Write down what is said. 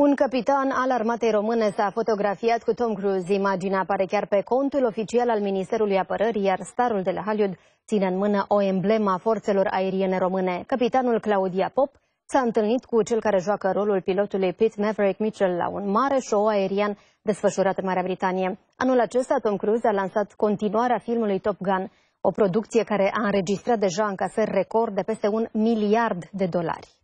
Un capitan al armatei române s-a fotografiat cu Tom Cruise. Imaginea apare chiar pe contul oficial al Ministerului Apărării, iar starul de la Hollywood ține în mână o emblemă a forțelor aeriene române. Capitanul Claudia Pop s-a întâlnit cu cel care joacă rolul pilotului Pete Maverick Mitchell la un mare show aerian desfășurat în Marea Britanie. Anul acesta, Tom Cruise a lansat continuarea filmului Top Gun, o producție care a înregistrat deja încasări record de peste un miliard de dolari.